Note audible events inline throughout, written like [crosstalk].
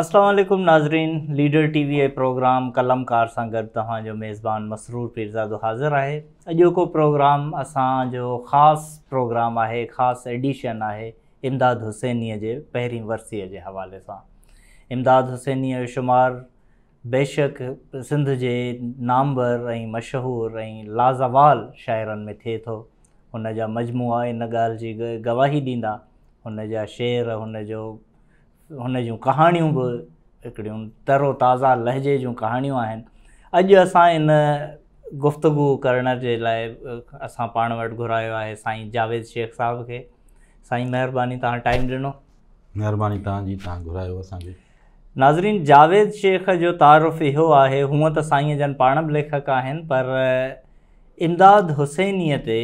असलकुम नाज़रीन लीडर टीवीअ जो प्रोग्राम कलमकार सां गॾु तव्हांजो मेज़बान मसरूर फिरज़ादो हाज़िर आहे अॼोको प्रोग्राम असांजो ख़ासि प्रोग्राम आहे ख़ासि एडिशन आहे इमदाद हुसैनीअ जे पहिरीं वरसीअ जे हवाले सां इमदाद हुसैनीअ जो शुमारु बेशक सिंध जे नामवर ऐं मशहूरु ऐं लाज़वाल शाइरनि में थिए थो हुनजा मजमू इन ॻाल्हि जी गवाही ॾींदा हुनजा शेर हुनजो हुन जूं कहाणियूं बि हिकिड़ियूं तरो ताज़ा लहजे जूं कहाणियूं आहिनि अॼु असां इन गुफ़्तगु करण जे लाइ असां पाण वटि घुरायो आहे साईं जावेद शेख साहब खे साईं महिरबानी तव्हां टाइम ॾिनो नाज़रीन जावेद शेख जो तारफ़ु इहो आहे हूअं त साईं जन पाण बि लेखक आहिनि पर इमदाद हुसैनीअ ते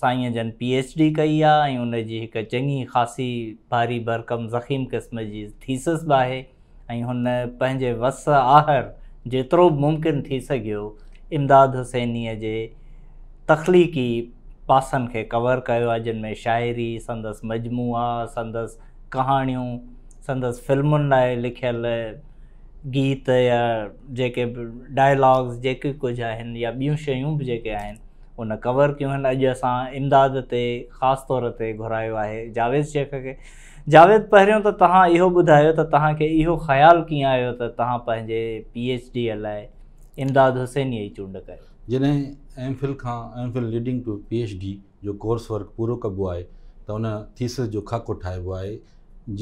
साईंअ जन पी एच डी कई आहे ऐं उन जी हिकु चङी ख़ासी भारी भरकम ज़ख़ीम क़िस्म जी थीसिस बि आहे ऐं हुन पंहिंजे वस आहर जेतिरो मुमकिन थी सघियो इमदाद हुसैनीअ जे तखलीक़ी पासनि खे कवर कयो आहे जिन में शाइरी संदसि मजमू संदसि कहाणियूं संदसि फ़िल्मुनि लाइ लिखियल गीत या जेके बि डायलॉग्स जेके कुझु आहिनि या ॿियूं शयूं बि जेके आहिनि उन कवर कयूं आहिनि अॼु असां इमदाद ते ख़ासि तौर ते घुरायो आहे जावेद शेख खे जावेद पहिरियों त तव्हां इहो ॿुधायो त तव्हांखे इहो ख़्यालु कीअं आहियो त तव्हां पंहिंजे पी एच डीअ लाइ इमदाद हुसैनीअ जी चूंड कयो जॾहिं एम फिल खां M Phil leading to P H D जो कोर्स वर्क पूरो कबो आहे त उन थीस जो खाको ठाहिबो आहे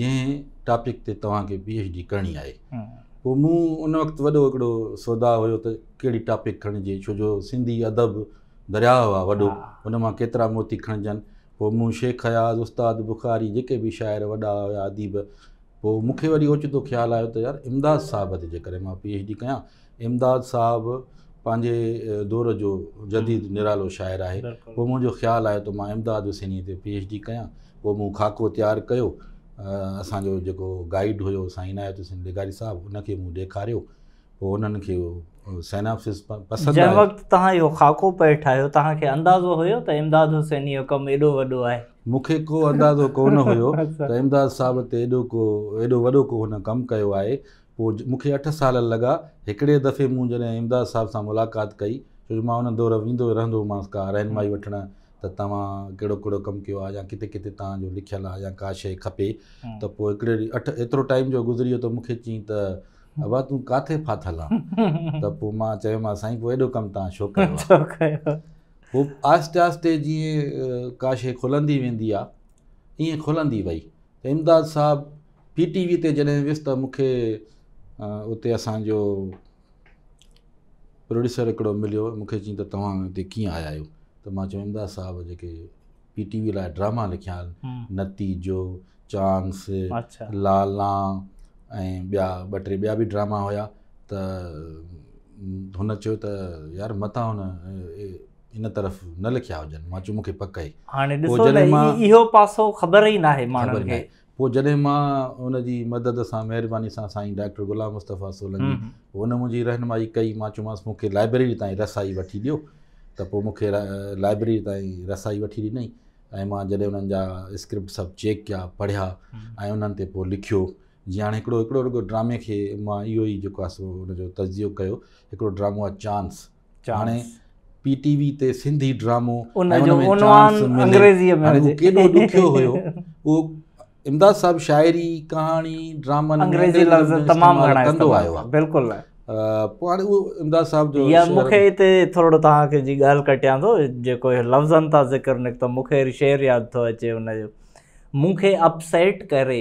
जंहिं टॉपिक ते तव्हांखे पी एच डी करणी आहे पोइ मूं उन वक़्तु वॾो हिकिड़ो सौदा हुयो त कहिड़ी टॉपिक खणिजे छो जो सिंधी अदब दरियाउ वॾो हुन मां केतिरा मोती खणिजनि पोइ मूं शेख हयाज़ उस्ताद बुखारी जेके बि शाइर वॾा हुया अदीब पोइ मूंखे वरी ओचितो ख़्यालु आयो त यार इमदाद साहब जे करे मां पी एच डी कयां इमदाद साहब पंहिंजे दौर जो जदीद निरालो शाइरु आहे पोइ मुंहिंजो ख़्यालु आयो त मां इमदाद हुस्नीअ ते पी एच डी कयां पोइ मूं खाको तयारु कयो असांजो जेको गाइड हुयो साईं इनायत हुस्न ॾेघारी साहिबु हुनखे मूं ॾेखारियो पोइ हुननि खे पसंदि जंहिं वक़्तु तव्हां इहो इहो ख़ाको ठाहियो तव्हांखे अंदाज़ो हुयो त इमदाद हुसैन कमु एॾो वॾो आहे मूंखे को अंदाज़ो कोन [laughs] हुयो त इमदाद साहब ते एॾो को एॾो वॾो को हुन कमु कयो आहे पोइ मूंखे अठ साल लॻा हिकिड़े दफ़े मूं जॾहिं इमदाद साहब सां मुलाक़ात कई छो जो मां हुन दौर वेंदो रहंदो मां का रहनुमाई वठणु त तव्हां कहिड़ो कहिड़ो कमु कयो आहे या किथे किथे तव्हांजो लिखियलु आहे या का शइ खपे त पोइ हिकिड़े ॾींहुं अठ एतिरो टाइम जो गुज़री वियो त मूंखे चई त अबा तूं किथे फाथल आहे त पोइ मां चयोमांसि साईं पोइ एॾो कमु तव्हां छो कयो पोइ आहिस्ते आहिस्ते जीअं का शइ खुलंदी वेंदी आहे ईअं खुलंदी वई त इमदाद साहब टी वी ते जॾहिं वियुसि त मूंखे उते असांजो प्रोड्यूसर हिकिड़ो मिलियो मूंखे चयईं त तव्हां हिते कीअं आया आहियो त मां चयो इमदाद साहब जेके पी टी वी लाइ ड्रामा लिखिया आहिनि नतीजो चांस लाला ऐं ॿिया ॿ टे ॿिया बि ड्रामा हुया त हुन चयो त यार मथां हुन इन तरफ़ न लिखिया हुजनि मां चयो मूंखे पक ई इहो पासो ख़बर पकए हाणे पोइ जॾहिं मां हुन जी मदद सां महिरबानी सां साईं डॉक्टर ग़ुलाम मुस्तफ़ा सोलनि हुन मुंहिंजी रहनुमाई कई मां चयोमांसि मूंखे लाइब्रेरी ताईं रसाई वठी ॾियो त पोइ मूंखे लाइब्रेरी ताईं रसाई वठी ॾिनई ऐं मां जॾहिं हुननि जा स्क्रिप्ट सभु चेक कया पढ़िया ऐं उन्हनि ते पोइ लिखियो जीअं हाणे हिकिड़ो हिकिड़ो वॾो ड्रामे खे मां इहो ई जेको आहे सो हुनजो तज़्ज़ीब कयो हिकिड़ो ड्रामो आहे चांस हाणे पी टी ते सिंधी ड्रामो [laughs] इमदाद साहिब शाइरी मूंखे जेको निकितो मूंखे शेर यादि थो अचे मूंखे अपसेट करे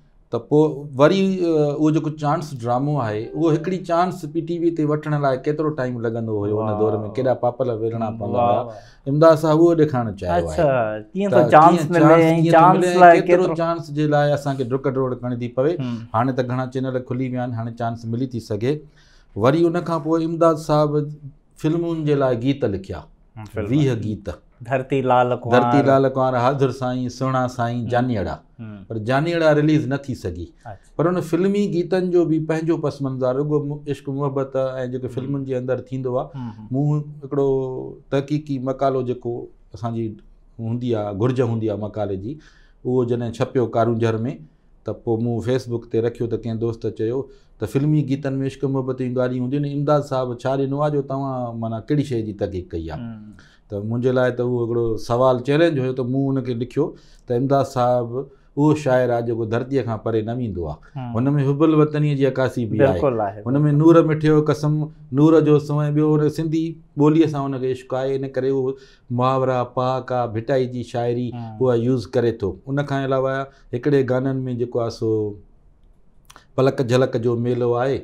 त पोइ वरी उहो जेको चांस ड्रामो आहे उहो हिकिड़ी चांसी वी ते वठण लाइ केतिरो टाइम लॻंदो हुयो उहो ॾेखारणु चाहियो हाणे त घणा चैनल खुली विया आहिनि चांस मिली थी सघे वरी उन खां पोइ इमदाद साहब फिल्मुनि जे लाइ गीत लिखिया हाज़ुरु हम्म। पर जानेड़ा रिलीज़ न थी सघी अच्छा। पर हुन फिल्मी गीतन जो बि पंहिंजो पसमंज़ार रुगो इश्क मुहबत ऐं जेके हम्म। फिल्मुनि जे अंदरि थींदो हम्म, तहक़ीक़ी मकालो जो असि होंगी घुर्ज होंगी आहे मकाले जी उहो जॾहिं छपियो कारूंझर में त पोइ फेसबुक से रखियो त कंहिं दोस्त तो फ़िल्मी गीतन में इश्क मुहबत जूं ॻाल्हियूं इमदाद साहब छा ॾिनो आहे जो तव्हां माना कहिड़ी शइ जी तहक़ीक़ कई है त मुंहिंजे लाइ त उहो हिकिड़ो चैलेंज हो तो मूं लिखो तो त इमदाद साहिबु उहो शाइरु आहे जेको धरतीअ खां परे न वेंदो आहे हुन में हुबल वतनीअ जी अकासी बि आहे हुन में नूर मिठियो कसम नूर जो सोए ॿियो हुन सिंधी ॿोलीअ सां हुनखे इश्क आहे इन करे उहो मुहावरा पाक आहे भिटाई जी शाइरी उहा यूज़ करे थो उन खां अलावा हिकिड़े गाननि में जेको आहे सो पलक झलक जो मेलो आहे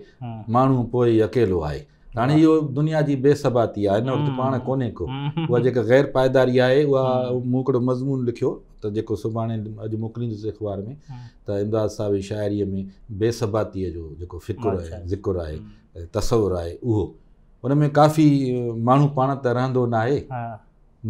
माण्हू पोइ अकेलो आहे हाणे इहो दुनिया जी बेसबाती आहे हिन वक़्तु पाण कोन्हे को उहा जेका ग़ैर पाइदारी आहे उहा मूं हिकिड़ो मज़मून लिखियो त जेको सुभाणे अॼु मोकिलींदुसि अख़बार में त इमदाद साहब जी शाइरीअ में बेसबातीअ जो जेको फ़िकुरु आहे ज़िकुरु आहे तसवरु आहे उहो हुन में काफ़ी माण्हू पाण त रहंदो न आहे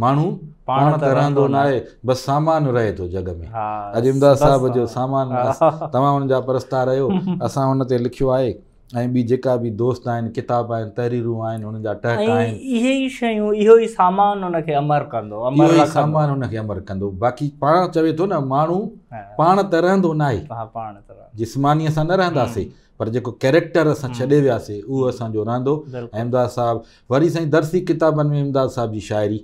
माण्हू पाण त रहंदो न आहे बसि सामान रहे थो जग में अॼु इमदाद साहब जो सामान तव्हां हुन जा परस्ता रहियो [laughs] असां हुन ते लिखियो आहे ऐं ॿी जेका बि दोस्त आहिनि किताब आहिनि तरीरूं आहिनि हुननि जा टहक आहिनि इहे ई ई शयूं इहो सामान सामान हुनखे हुनखे अमर अमर कंदो कंदो बाक़ी पाण चवे थो न माण्हू पाण त रहंदो न आहे जिस्मानी असां न रहंदासीं पर जेको कैरेक्टर असां छॾे वियासीं उहो असांजो रहंदो अहमदाद साहिबु वरी साईं दर्सी किताबनि में अहमदाज़ साहिब जी शाइरी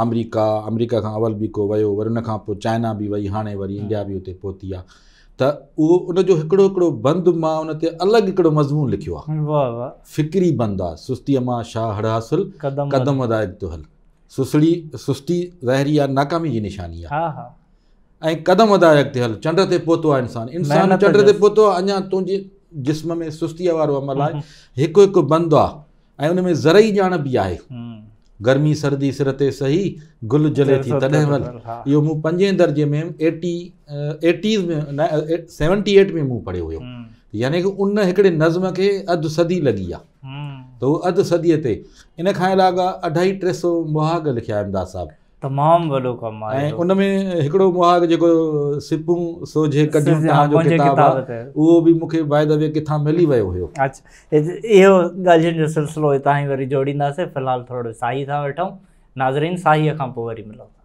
अमरीका अमरीका खां अवल बि को वियो वरी उन खां पोइ चाइना बि वई हाणे वरी इंडिया बि उते पहुती आहे त उहो उनजो हिकिड़ो हिकिड़ो बंदि मां उन ते अलॻि हिकिड़ो मज़मून लिखियो आहे फ़िक्री बंदि आहे सुस्तीअ मां शाह हड़ हासिल कदम अदाक थो हल सुसड़ी सुस्ती ज़हरी आहे नाकामी जी निशानी आहे ऐं कदम अदाक ते हल चंड ते पहुतो आहे इंसानु इंसानु चंड ते पहुतो आहे अञा तुंहिंजे जिस्म में सुस्तीअ वारो अमल आहे हिकु हिकु बंदि आहे ऐं उन में ज़रई ॼाण बि आहे गर्मी सर्दी सिरते सही गुल जले थी तॾहिं महिल इहो मूं पंजें दर्जे में एटी एटीज़ में सेवनटी एट में मूं पढ़ियो हुयो यानी की उन हिकिड़े नज़म खे अधु सदी लॻी आहे हम्म। त उहो अधु सदीअ ते इन खां अलावा अढाई टे सौ मुहाग लिखिया अहमदास साहिबु तमामु वॾो कमु आहे ऐं उन में हिकिड़ो मुहाग जेको सिपूं सोझे उहो बि मूंखे किथां मिली वियो हुयो अच्छा इहो ॻाल्हियुनि जो सिलसिलो हितां ई वरी जोड़ींदासीं फ़िलहालु थोरो साही था वठूं नाज़रीन साहीअ खां पोइ वरी मिलूं था